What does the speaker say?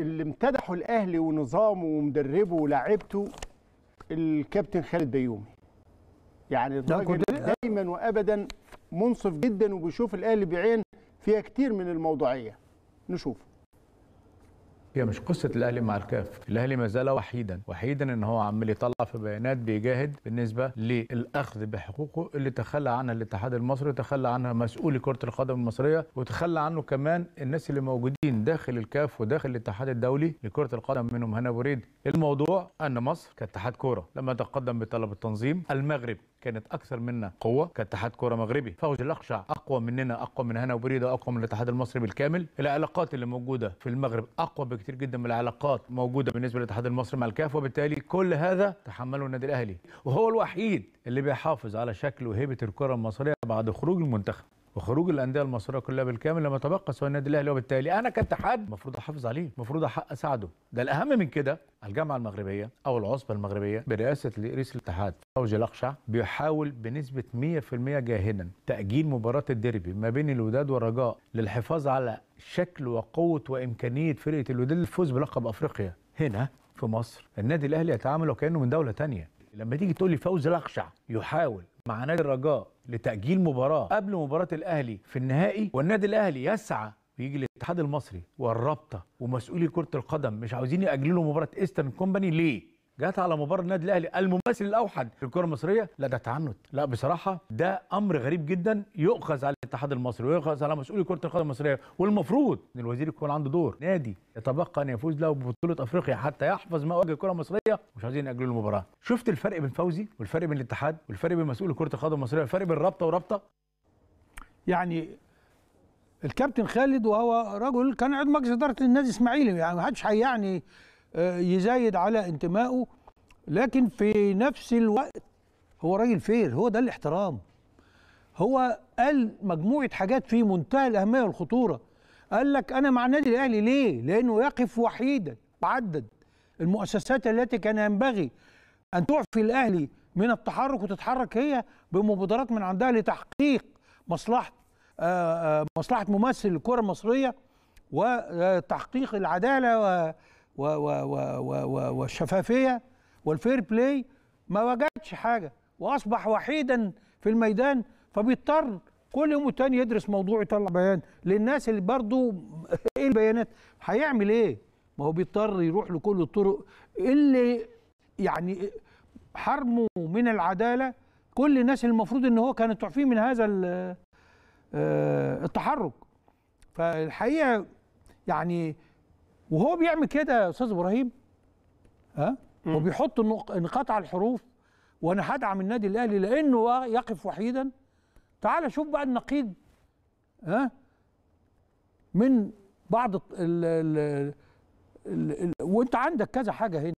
اللي امتدحوا الاهلي ونظامه ومدربه ولاعيبته الكابتن خالد بيومي يعني الراجل دايما وابدا منصف جدا وبيشوف الاهلي بعين فيها كتير من الموضوعيه نشوفه هي مش قصه الاهلي مع الكاف الاهلي ما زال وحيدا وحيدا ان هو عمال يطلع في بيانات بيجاهد بالنسبه للاخذ بحقوقه اللي تخلى عنها الاتحاد المصري وتخلى عنها مسؤولي كره القدم المصريه وتخلى عنه كمان الناس اللي موجودين داخل الكاف وداخل الاتحاد الدولي لكره القدم منهم هنا بريد الموضوع ان مصر كاتحاد كوره لما تقدم بطلب التنظيم المغرب كانت اكثر منا قوه كاتحاد كره مغربي فوز الاقشع اقوى مننا اقوى من هنا وبريده اقوى من الاتحاد المصري بالكامل العلاقات اللي موجوده في المغرب اقوى بكثير جدا من العلاقات موجوده بالنسبه للاتحاد المصري مع الكاف وبالتالي كل هذا تحمله النادي الاهلي وهو الوحيد اللي بيحافظ على شكل وهيبه الكره المصريه بعد خروج المنتخب وخروج الانديه المصريه كلها بالكامل لما تبقى سوى النادي الاهلي وبالتالي انا كاتحاد المفروض احافظ عليه المفروض احق اساعده ده الاهم من كده الجامعه المغربيه او العصبه المغربيه برئاسه رئيس الاتحاد فوزي الاقشع بيحاول بنسبه 100% جاهدا تاجيل مباراه الديربي ما بين الوداد والرجاء للحفاظ على شكل وقوه وامكانيه فرقه الوداد للفوز بلقب افريقيا هنا في مصر النادي الاهلي يتعامل وكانه من دوله ثانيه لما تيجي تقول لي فوزي الاقشع يحاول مع نادي الرجاء لتأجيل مباراة قبل مباراة الأهلي في النهائي والنادي الأهلي يسعى ويجي الاتحاد المصري والرابطة ومسؤولي كرة القدم مش عاوزين يأجلوا مباراة إيسترن كومباني ليه؟ جت على مباراه النادي الاهلي الممثل الاوحد في الكره المصريه لا ده تعنت لا بصراحه ده امر غريب جدا يؤخذ على الاتحاد المصري ويؤخذ على مسؤولي كره القدم المصريه والمفروض ان الوزير يكون عنده دور نادي يتبقى ان يفوز له ببطوله افريقيا حتى يحفظ ما واجه الكره المصريه مش عايزين ياجلوا المباراه شفت الفرق بين فوزي والفرق بين الاتحاد والفرق بين مسؤولي كره القدم المصريه والفرق بين رابطه ورابطه يعني الكابتن خالد وهو رجل كان عضو مجلس اداره النادي الاسماعيلي يعني ما حدش يعني آه، يزايد على انتمائه لكن في نفس الوقت هو راجل فير هو ده الاحترام هو قال مجموعه حاجات في منتهى الاهميه والخطوره قال لك انا مع النادي الاهلي ليه لانه يقف وحيدا تعدد المؤسسات التي كان ينبغي ان تعفي الاهلي من التحرك وتتحرك هي بمبادرات من عندها لتحقيق مصلحه آه، آه، مصلحه ممثل الكره المصريه وتحقيق العداله و و و و و والشفافيه والفير بلاي ما وجدش حاجه واصبح وحيدا في الميدان فبيضطر كل يوم والتاني يدرس موضوع يطلع بيان للناس اللي برضه ايه البيانات هيعمل ايه ما هو بيضطر يروح لكل الطرق اللي يعني حرمه من العداله كل الناس المفروض ان هو كانت تعفيه من هذا آه، التحرك فالحقيقه يعني وهو بيعمل كده يا استاذ ابراهيم ها وبيحط نقاط على الحروف وانا هدعم النادي الاهلي لانه آه يقف وحيدا تعال شوف بقى النقيض ها من بعض ال ال وانت عندك كذا حاجه هنا